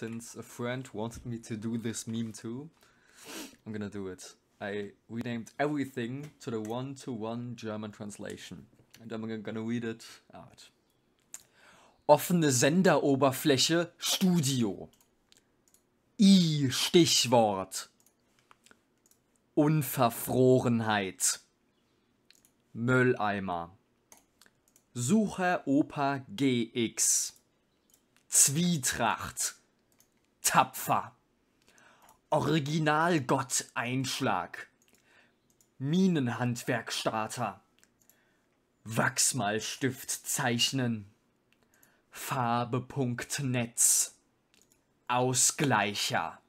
since a friend wanted me to do this meme too. I'm gonna do it. I renamed everything to the one-to-one German translation. And I'm gonna read it out. Offene Senderoberfläche Studio. I Stichwort. Unverfrorenheit. Mülleimer. Suche Opa GX. Zwietracht tapfer. Originalgott-Einschlag. Minenhandwerkstarter. Wachsmalstift zeichnen. Farbe.netz. Ausgleicher.